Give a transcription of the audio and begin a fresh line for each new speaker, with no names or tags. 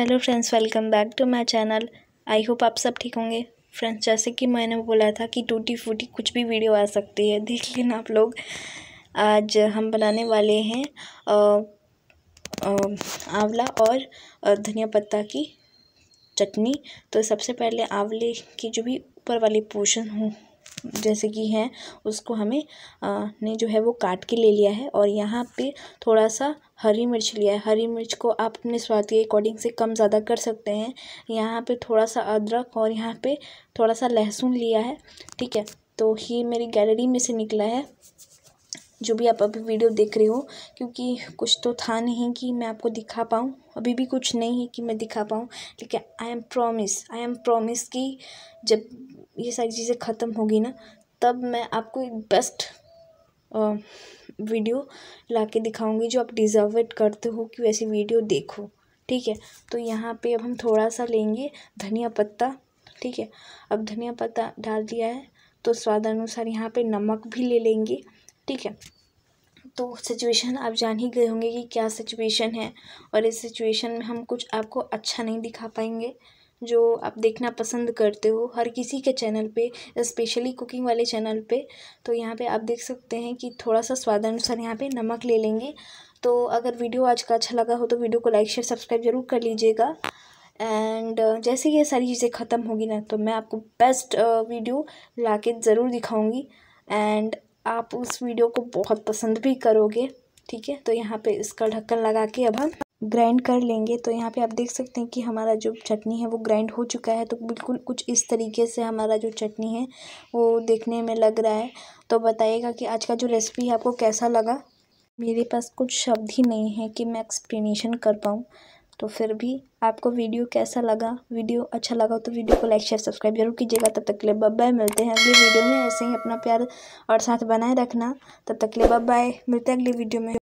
hello friends welcome back to my channel I hope आप सब ठीक होंगे फ्रेंड्स जैसे कि मैंने बोला था कि टूटी फूटी कुछ भी वीडियो आ सकती है देख लेना आप लोग आज हम बनाने वाले हैं आंवला और धनिया पत्ता की चटनी तो सबसे पहले आंवले की जो भी ऊपर वाली पोर्शन हो जैसे कि है उसको हमें ने जो है वो काट के ले लिया है और यहाँ पे थोड़ा सा हरी मिर्च लिया है हरी मिर्च को आप अपने स्वाद के अकॉर्डिंग से कम ज़्यादा कर सकते हैं यहाँ पे थोड़ा सा अदरक और यहाँ पे थोड़ा सा लहसुन लिया है ठीक है तो ये मेरी गैलरी में से निकला है जो भी आप अभी वीडियो देख रहे हो क्योंकि कुछ तो था नहीं कि मैं आपको दिखा पाऊँ अभी भी कुछ नहीं है कि मैं दिखा पाऊँ लेकिन I am promise I am promise कि जब ये सारी चीज़ें ख़त्म होगी ना तब मैं आपको एक बेस्ट वीडियो ला के दिखाऊँगी जो आप डिज़र्व इट करते हो कि वैसी वीडियो देखो ठीक है तो यहाँ पे अब हम थोड़ा सा लेंगे धनिया पत्ता ठीक है अब धनिया पत्ता डाल दिया है तो स्वाद अनुसार यहाँ पे नमक भी ले लेंगे ठीक है तो सिचुएशन आप जान ही गए होंगे कि क्या सिचुएशन है और इस सिचुएशन में हम कुछ आपको अच्छा नहीं दिखा पाएंगे जो आप देखना पसंद करते हो हर किसी के चैनल पे स्पेशली कुकिंग वाले चैनल पे तो यहाँ पे आप देख सकते हैं कि थोड़ा सा स्वादानुसार यहाँ पे नमक ले लेंगे तो अगर वीडियो आज का अच्छा लगा हो तो वीडियो को लाइक शेयर सब्सक्राइब जरूर कर लीजिएगा एंड uh, जैसे ये सारी चीज़ें ख़त्म होगी ना तो मैं आपको बेस्ट वीडियो uh, ला के ज़रूर दिखाऊँगी एंड आप उस वीडियो को बहुत पसंद भी करोगे ठीक है तो यहाँ पे इसका ढक्कन लगा के अब हम ग्राइंड कर लेंगे तो यहाँ पे आप देख सकते हैं कि हमारा जो चटनी है वो ग्राइंड हो चुका है तो बिल्कुल कुछ इस तरीके से हमारा जो चटनी है वो देखने में लग रहा है तो बताइएगा कि आज का जो रेसिपी है आपको कैसा लगा मेरे पास कुछ शब्द ही नहीं है कि मैं एक्सप्लेनेशन कर पाऊँ तो फिर भी आपको वीडियो कैसा लगा वीडियो अच्छा लगा तो वीडियो को लाइक शेयर सब्सक्राइब जरूर कीजिएगा तब तक के लिए बाय मिलते हैं अगली वीडियो में ऐसे ही अपना प्यार और साथ बनाए रखना तब तक के लिए बाय मिलते हैं अगली वीडियो में